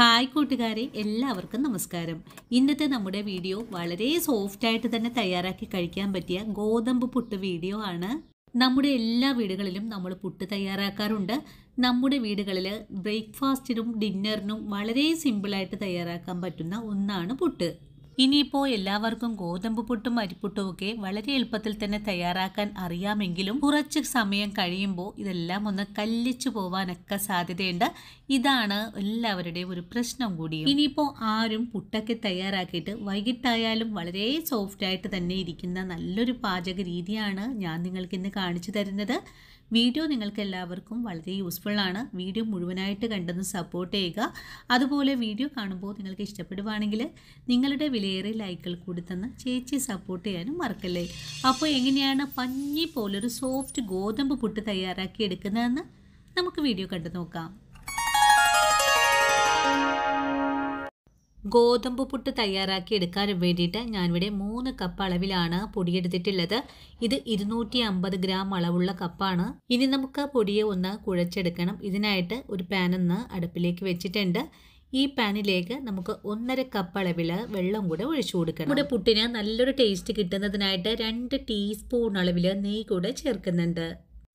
hi കൂട്ടുകാരെ എല്ലാവർക്കും നമസ്കാരം ഇന്നത്തെ നമ്മുടെ വീഡിയോ വളരെ സോഫ്റ്റായിട്ട് തന്നെ തയ്യാറാക്കി കഴിക്കാൻ പറ്റിയ ഗോതമ്പ് പുട്ട് വീഡിയോ ആണ് നമ്മുടെ എല്ലാ വീടുകളിലും നമ്മൾ പുട്ട് തയ്യാറാക്കാറുണ്ട് നമ്മുടെ വീടുകളിൽ ബ്രേക്ക്ഫാസ്റ്റിനും ഡിന്നറിനും വളരെ സിമ്പിളായിട്ട് തയ്യാറാക്കാൻ പറ്റുന്ന ഒന്നാണ് പുട്ട് ഇനിയിപ്പോ എല്ലാവർക്കും ഗോതമ്പ് പുട്ടും അരിപ്പുട്ടും ഒക്കെ വളരെ എളുപ്പത്തിൽ തന്നെ തയ്യാറാക്കാൻ അറിയാമെങ്കിലും കുറച്ച് സമയം കഴിയുമ്പോൾ ഇതെല്ലാം ഒന്ന് കല്ലിച്ചു പോവാനൊക്കെ സാധ്യതയുണ്ട് ഇതാണ് എല്ലാവരുടെയും ഒരു പ്രശ്നം കൂടി ഇനിയിപ്പോ ആരും പുട്ടൊക്കെ തയ്യാറാക്കിയിട്ട് വൈകിട്ടായാലും വളരെ സോഫ്റ്റ് ആയിട്ട് തന്നെ ഇരിക്കുന്ന നല്ലൊരു പാചക രീതിയാണ് ഞാൻ നിങ്ങൾക്ക് ഇന്ന് കാണിച്ചു തരുന്നത് വീഡിയോ നിങ്ങൾക്ക് എല്ലാവർക്കും വളരെ യൂസ്ഫുൾ ആണ് വീഡിയോ മുഴുവനായിട്ട് കണ്ടെന്ന് സപ്പോർട്ട് ചെയ്യുക അതുപോലെ വീഡിയോ കാണുമ്പോൾ നിങ്ങൾക്ക് ഇഷ്ടപ്പെടുവാണെങ്കിൽ നിങ്ങളുടെ വില ഷെയർ ലൈക്കുകൾ കൂടി തന്ന് ചേച്ചി സപ്പോർട്ട് ചെയ്യാനും മറക്കല്ലേ അപ്പോൾ എങ്ങനെയാണ് പഞ്ഞി പോലൊരു സോഫ്റ്റ് ഗോതമ്പ് പുട്ട് തയ്യാറാക്കി എടുക്കുന്നതെന്ന് നമുക്ക് വീഡിയോ കണ്ടു നോക്കാം ഗോതമ്പ് പുട്ട് തയ്യാറാക്കി എടുക്കാൻ വേണ്ടിയിട്ട് ഞാനിവിടെ മൂന്ന് കപ്പ് അളവിലാണ് പൊടിയെടുത്തിട്ടുള്ളത് ഇത് ഇരുന്നൂറ്റി അമ്പത് ഗ്രാം അളവുള്ള കപ്പാണ് ഇനി നമുക്ക് പൊടിയെ ഒന്ന് കുഴച്ചെടുക്കണം ഇതിനായിട്ട് ഒരു പാനൊന്ന് അടുപ്പിലേക്ക് വെച്ചിട്ടുണ്ട് ഈ പാനിലേക്ക് നമുക്ക് ഒന്നര കപ്പ് അളവിൽ വെള്ളം കൂടെ ഒഴിച്ചു കൊടുക്കണം നമ്മുടെ പുട്ടിന് നല്ലൊരു ടേസ്റ്റ് കിട്ടുന്നതിനായിട്ട് രണ്ട് ടീസ്പൂൺ അളവിൽ നെയ്യ് കൂടെ ചേർക്കുന്നുണ്ട്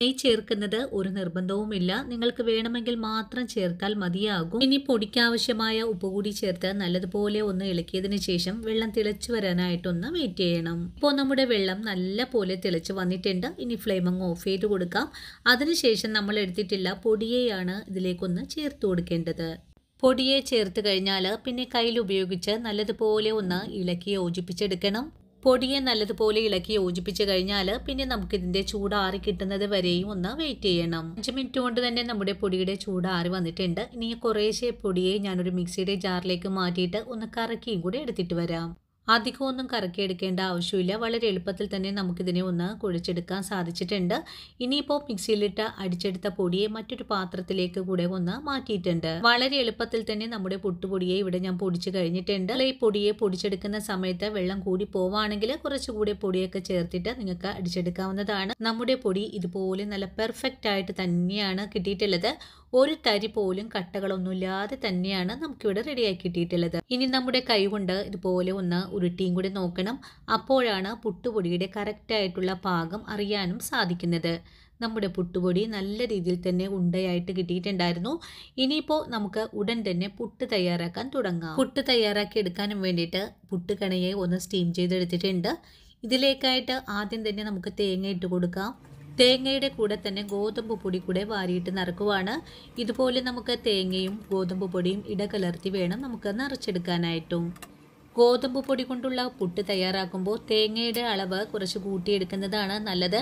നെയ്യ് ചേർക്കുന്നത് ഒരു നിർബന്ധവുമില്ല നിങ്ങൾക്ക് വേണമെങ്കിൽ മാത്രം ചേർത്താൽ മതിയാകും ഇനി പൊടിക്കാവശ്യമായ ഉപ്പ് കൂടി ചേർത്ത് നല്ലതുപോലെ ഒന്ന് ഇളക്കിയതിന് ശേഷം വെള്ളം തിളച്ചു വരാനായിട്ടൊന്ന് വെയിറ്റ് ചെയ്യണം ഇപ്പോൾ നമ്മുടെ വെള്ളം നല്ല പോലെ തിളച്ച് വന്നിട്ടുണ്ട് ഇനി ഫ്ലെയിം അങ്ങ് ഓഫ് ചെയ്ത് കൊടുക്കാം അതിനുശേഷം നമ്മൾ എടുത്തിട്ടുള്ള പൊടിയെയാണ് ഇതിലേക്കൊന്ന് ചേർത്ത് കൊടുക്കേണ്ടത് പൊടിയെ ചേർത്ത് കഴിഞ്ഞാൽ പിന്നെ കയ്യിൽ ഉപയോഗിച്ച് നല്ലതുപോലെ ഒന്ന് ഇളക്കി യോജിപ്പിച്ചെടുക്കണം പൊടിയെ നല്ലതുപോലെ ഇളക്കി യോജിപ്പിച്ച് കഴിഞ്ഞാൽ പിന്നെ നമുക്ക് ഇതിന്റെ ചൂടാറി കിട്ടുന്നത് വരെയും ഒന്ന് വെയിറ്റ് ചെയ്യണം അഞ്ച് മിനിറ്റ് കൊണ്ട് തന്നെ നമ്മുടെ പൊടിയുടെ ചൂടാറി വന്നിട്ടുണ്ട് ഇനി കുറേശ്ശേ പൊടിയെ ഞാനൊരു മിക്സിയുടെ ജാറിലേക്ക് മാറ്റിയിട്ട് ഒന്ന് കറക്കിയും കൂടി എടുത്തിട്ട് വരാം അധികം ഒന്നും കറക്കിയെടുക്കേണ്ട ആവശ്യമില്ല വളരെ എളുപ്പത്തിൽ തന്നെ നമുക്കിതിനെ ഒന്ന് കുഴിച്ചെടുക്കാൻ സാധിച്ചിട്ടുണ്ട് ഇനിയിപ്പോൾ മിക്സിയിലിട്ട് അടിച്ചെടുത്ത പൊടിയെ മറ്റൊരു പാത്രത്തിലേക്ക് കൂടെ ഒന്ന് മാറ്റിയിട്ടുണ്ട് വളരെ എളുപ്പത്തിൽ തന്നെ നമ്മുടെ പുട്ടുപൊടിയെ ഇവിടെ ഞാൻ പൊടിച്ചു കഴിഞ്ഞിട്ടുണ്ട് ഈ പൊടിയെ പൊടിച്ചെടുക്കുന്ന സമയത്ത് വെള്ളം കൂടി പോവാണെങ്കിൽ കുറച്ചുകൂടി പൊടിയൊക്കെ ചേർത്തിട്ട് നിങ്ങൾക്ക് അടിച്ചെടുക്കാവുന്നതാണ് നമ്മുടെ പൊടി ഇതുപോലെ നല്ല പെർഫെക്റ്റ് ആയിട്ട് തന്നെയാണ് കിട്ടിയിട്ടുള്ളത് ഒരു തരി പോലും കട്ടകളൊന്നുമില്ലാതെ തന്നെയാണ് നമുക്കിവിടെ റെഡിയാക്കി കിട്ടിയിട്ടുള്ളത് ഇനി നമ്മുടെ കൈ കൊണ്ട് ഇതുപോലെ ഒന്ന് ഉരുട്ടിയും കൂടി നോക്കണം അപ്പോഴാണ് പുട്ടുപൊടിയുടെ കറക്റ്റായിട്ടുള്ള പാകം അറിയാനും സാധിക്കുന്നത് നമ്മുടെ പുട്ടുപൊടി നല്ല രീതിയിൽ തന്നെ ഉണ്ടയായിട്ട് കിട്ടിയിട്ടുണ്ടായിരുന്നു ഇനിയിപ്പോൾ നമുക്ക് ഉടൻ തന്നെ പുട്ട് തയ്യാറാക്കാൻ തുടങ്ങാം പുട്ട് തയ്യാറാക്കി എടുക്കാനും വേണ്ടിയിട്ട് പുട്ടുകണയെ ഒന്ന് സ്റ്റീം ചെയ്തെടുത്തിട്ടുണ്ട് ഇതിലേക്കായിട്ട് ആദ്യം തന്നെ നമുക്ക് തേങ്ങ ഇട്ട് കൊടുക്കാം തേങ്ങയുടെ കൂടെ തന്നെ ഗോതമ്പ് പൊടി കൂടെ വാരിയിട്ട് നിറക്കുവാണ് ഇതുപോലെ നമുക്ക് തേങ്ങയും ഗോതമ്പ് പൊടിയും ഇടകലർത്തി വേണം നമുക്ക് നിറച്ചെടുക്കാനായിട്ടും ഗോതമ്പ് പൊടി കൊണ്ടുള്ള പുട്ട് തയ്യാറാക്കുമ്പോൾ തേങ്ങയുടെ അളവ് കുറച്ച് കൂട്ടിയെടുക്കുന്നതാണ് നല്ലത്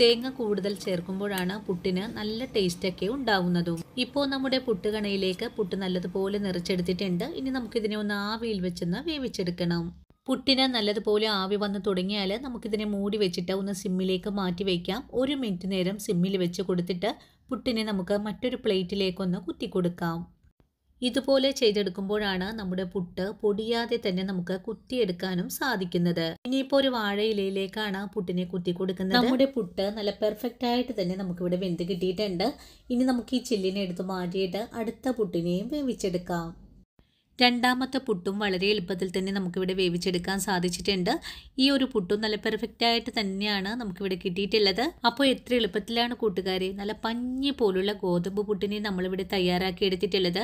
തേങ്ങ കൂടുതൽ ചേർക്കുമ്പോഴാണ് പുട്ടിന് നല്ല ടേസ്റ്റൊക്കെ ഉണ്ടാവുന്നതും ഇപ്പോൾ നമ്മുടെ പുട്ടുകണയിലേക്ക് പുട്ട് നല്ലതുപോലെ നിറച്ചെടുത്തിട്ടുണ്ട് ഇനി നമുക്കിതിനെ ഒന്ന് ആവിയിൽ വെച്ചൊന്ന് വേവിച്ചെടുക്കണം പുട്ടിന് നല്ലതുപോലെ ആവി വന്ന് തുടങ്ങിയാൽ നമുക്കിതിനെ മൂടി വെച്ചിട്ട് ഒന്ന് സിമ്മിലേക്ക് മാറ്റി വയ്ക്കാം ഒരു മിനിറ്റ് നേരം സിമ്മിൽ വെച്ച് കൊടുത്തിട്ട് പുട്ടിനെ നമുക്ക് മറ്റൊരു പ്ലേറ്റിലേക്കൊന്ന് കുത്തി കൊടുക്കാം ഇതുപോലെ ചെയ്തെടുക്കുമ്പോഴാണ് നമ്മുടെ പുട്ട് പൊടിയാതെ തന്നെ നമുക്ക് കുത്തിയെടുക്കാനും സാധിക്കുന്നത് ഇനിയിപ്പോ ഒരു വാഴയിലയിലേക്കാണ് പുട്ടിനെ കുത്തി കൊടുക്കുന്നത് നമ്മുടെ പുട്ട് നല്ല പെർഫെക്റ്റ് ആയിട്ട് തന്നെ നമുക്കിവിടെ വെന്ത് കിട്ടിയിട്ടുണ്ട് ഇനി നമുക്ക് ഈ ചില്ലിനെ എടുത്ത് മാറ്റിയിട്ട് അടുത്ത പുട്ടിനെയും വേവിച്ചെടുക്കാം രണ്ടാമത്തെ പുട്ടും വളരെ എളുപ്പത്തിൽ തന്നെ നമുക്കിവിടെ വേവിച്ചെടുക്കാൻ സാധിച്ചിട്ടുണ്ട് ഈ ഒരു പുട്ടും നല്ല പെർഫെക്റ്റ് ആയിട്ട് തന്നെയാണ് നമുക്കിവിടെ കിട്ടിയിട്ടുള്ളത് അപ്പോൾ എത്ര എളുപ്പത്തിലാണ് കൂട്ടുകാരെ നല്ല പഞ്ഞി പോലുള്ള ഗോതമ്പ് പുട്ടിനെ നമ്മളിവിടെ തയ്യാറാക്കി എടുത്തിട്ടുള്ളത്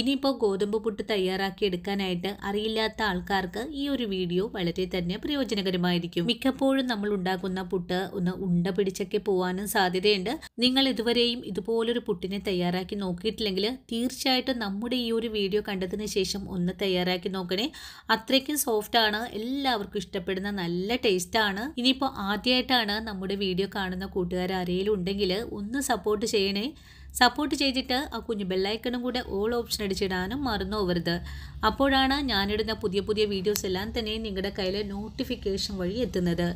ഇനിയിപ്പോൾ ഗോതമ്പ് പുട്ട് തയ്യാറാക്കി എടുക്കാനായിട്ട് അറിയില്ലാത്ത ആൾക്കാർക്ക് ഈ ഒരു വീഡിയോ വളരെ തന്നെ പ്രയോജനകരമായിരിക്കും മിക്കപ്പോഴും നമ്മൾ ഉണ്ടാക്കുന്ന പുട്ട് ഒന്ന് ഉണ്ട പിടിച്ചൊക്കെ പോകാനും സാധ്യതയുണ്ട് നിങ്ങൾ ഇതുവരെയും ഇതുപോലൊരു പുട്ടിനെ തയ്യാറാക്കി നോക്കിയിട്ടില്ലെങ്കിൽ തീർച്ചയായിട്ടും നമ്മുടെ ഈ ഒരു വീഡിയോ കണ്ടതിന് ശേഷം ശേഷം ഒന്ന് തയ്യാറാക്കി നോക്കണേ അത്രയ്ക്കും ആണ് എല്ലാവർക്കും ഇഷ്ടപ്പെടുന്ന നല്ല ടേസ്റ്റ് ആണ് ഇനിയിപ്പോൾ ആദ്യമായിട്ടാണ് നമ്മുടെ വീഡിയോ കാണുന്ന കൂട്ടുകാർ ആരെങ്കിലും ഉണ്ടെങ്കിൽ ഒന്ന് സപ്പോർട്ട് ചെയ്യണേ സപ്പോർട്ട് ചെയ്തിട്ട് ആ കുഞ്ഞു ബെല്ലൈക്കണും കൂടെ ഓൾ ഓപ്ഷൻ അടിച്ചിടാനും മറന്നു പോകരുത് അപ്പോഴാണ് ഞാനിടുന്ന പുതിയ പുതിയ വീഡിയോസ് എല്ലാം തന്നെ നിങ്ങളുടെ കയ്യിൽ നോട്ടിഫിക്കേഷൻ വഴി എത്തുന്നത്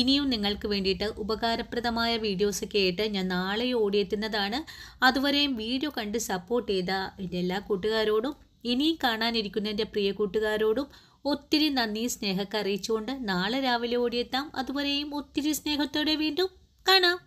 ഇനിയും നിങ്ങൾക്ക് വേണ്ടിയിട്ട് ഉപകാരപ്രദമായ വീഡിയോസൊക്കെ ആയിട്ട് ഞാൻ നാളെ ഓടിയെത്തുന്നതാണ് അതുവരെയും വീഡിയോ കണ്ട് സപ്പോർട്ട് ചെയ്ത എൻ്റെ എല്ലാ കൂട്ടുകാരോടും ഇനിയും കാണാനിരിക്കുന്ന എൻ്റെ പ്രിയ കൂട്ടുകാരോടും ഒത്തിരി നന്ദി സ്നേഹമൊക്കെ അറിയിച്ചുകൊണ്ട് നാളെ രാവിലെ ഓടിയെത്താം അതുവരെയും ഒത്തിരി സ്നേഹത്തോടെ വീണ്ടും കാണാം